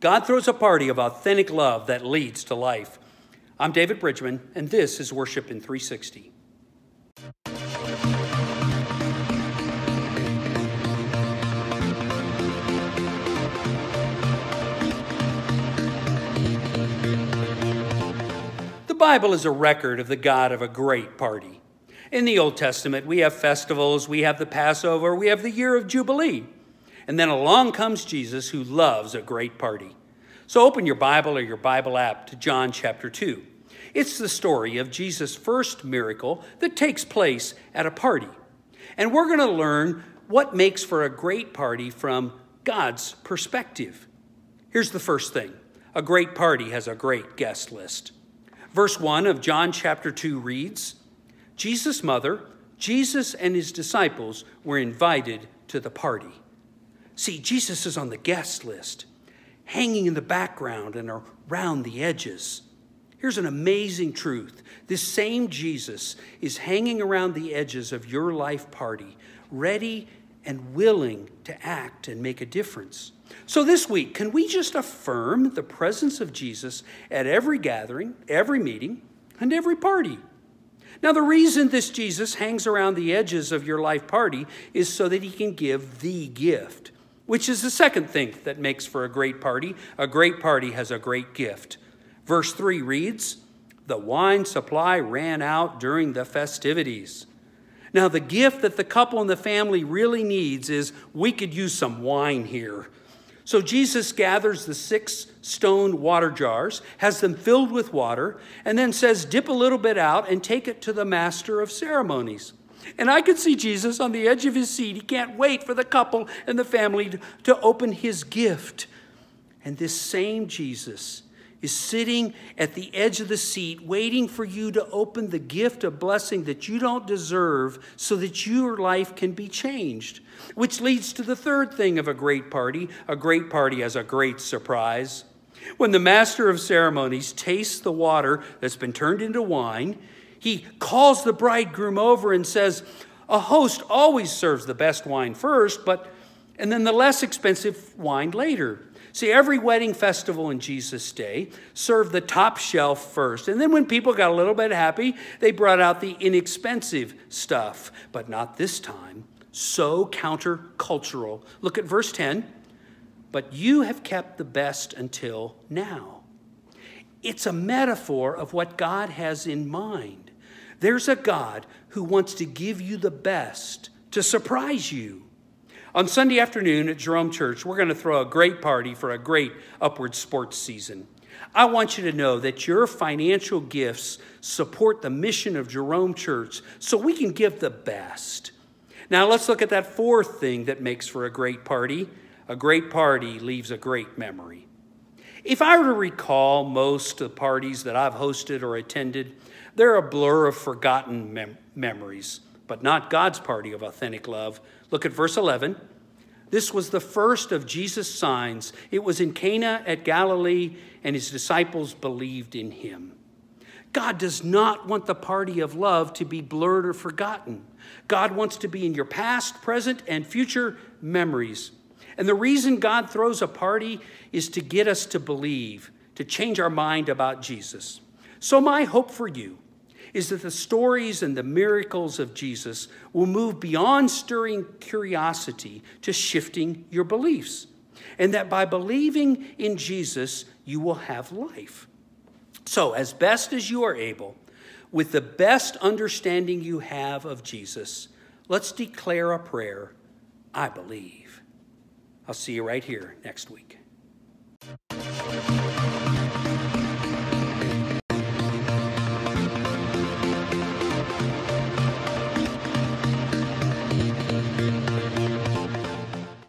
God throws a party of authentic love that leads to life. I'm David Bridgman, and this is Worship in 360. The Bible is a record of the God of a great party. In the Old Testament, we have festivals, we have the Passover, we have the year of Jubilee. And then along comes Jesus who loves a great party. So open your Bible or your Bible app to John chapter 2. It's the story of Jesus' first miracle that takes place at a party. And we're going to learn what makes for a great party from God's perspective. Here's the first thing a great party has a great guest list. Verse 1 of John chapter 2 reads Jesus' mother, Jesus and his disciples were invited to the party. See, Jesus is on the guest list, hanging in the background and around the edges. Here's an amazing truth this same Jesus is hanging around the edges of your life party, ready and willing to act and make a difference. So, this week, can we just affirm the presence of Jesus at every gathering, every meeting, and every party? Now, the reason this Jesus hangs around the edges of your life party is so that he can give the gift which is the second thing that makes for a great party. A great party has a great gift. Verse 3 reads, The wine supply ran out during the festivities. Now, the gift that the couple and the family really needs is we could use some wine here. So Jesus gathers the six stone water jars, has them filled with water, and then says, Dip a little bit out and take it to the master of ceremonies. And I could see Jesus on the edge of his seat. He can't wait for the couple and the family to, open his gift. And this same Jesus is sitting at the edge of the seat, waiting for you to open the gift of blessing that you don't deserve so that your life can be changed. Which leads to the third thing of a great party a great party has a great surprise. When the master of ceremonies tastes the water that's been turned into wine, he calls the bridegroom over and says, A host always serves the best wine first, but and then the less expensive wine later. See, every wedding festival in Jesus' day served the top shelf first. And then when people got a little bit happy, they brought out the inexpensive stuff. But not this time. So countercultural. Look at verse 10. But you have kept the best until now. It's a metaphor of what God has in mind. There's a God who wants to give you the best to surprise you. On Sunday afternoon at Jerome Church, we're going to throw a great party for a great upward sports season. I want you to know that your financial gifts support the mission of Jerome Church so we can give the best. Now, let's look at that fourth thing that makes for a great party. A great party leaves a great memory. If I were to recall most of the parties that I've hosted or attended, they're a blur of forgotten mem- memories, but not God's party of authentic love. Look at verse 11. This was the first of Jesus' signs. It was in Cana at Galilee, and his disciples believed in him. God does not want the party of love to be blurred or forgotten. God wants to be in your past, present, and future memories. And the reason God throws a party is to get us to believe, to change our mind about Jesus. So, my hope for you is that the stories and the miracles of Jesus will move beyond stirring curiosity to shifting your beliefs. And that by believing in Jesus, you will have life. So, as best as you are able, with the best understanding you have of Jesus, let's declare a prayer I believe. I'll see you right here next week.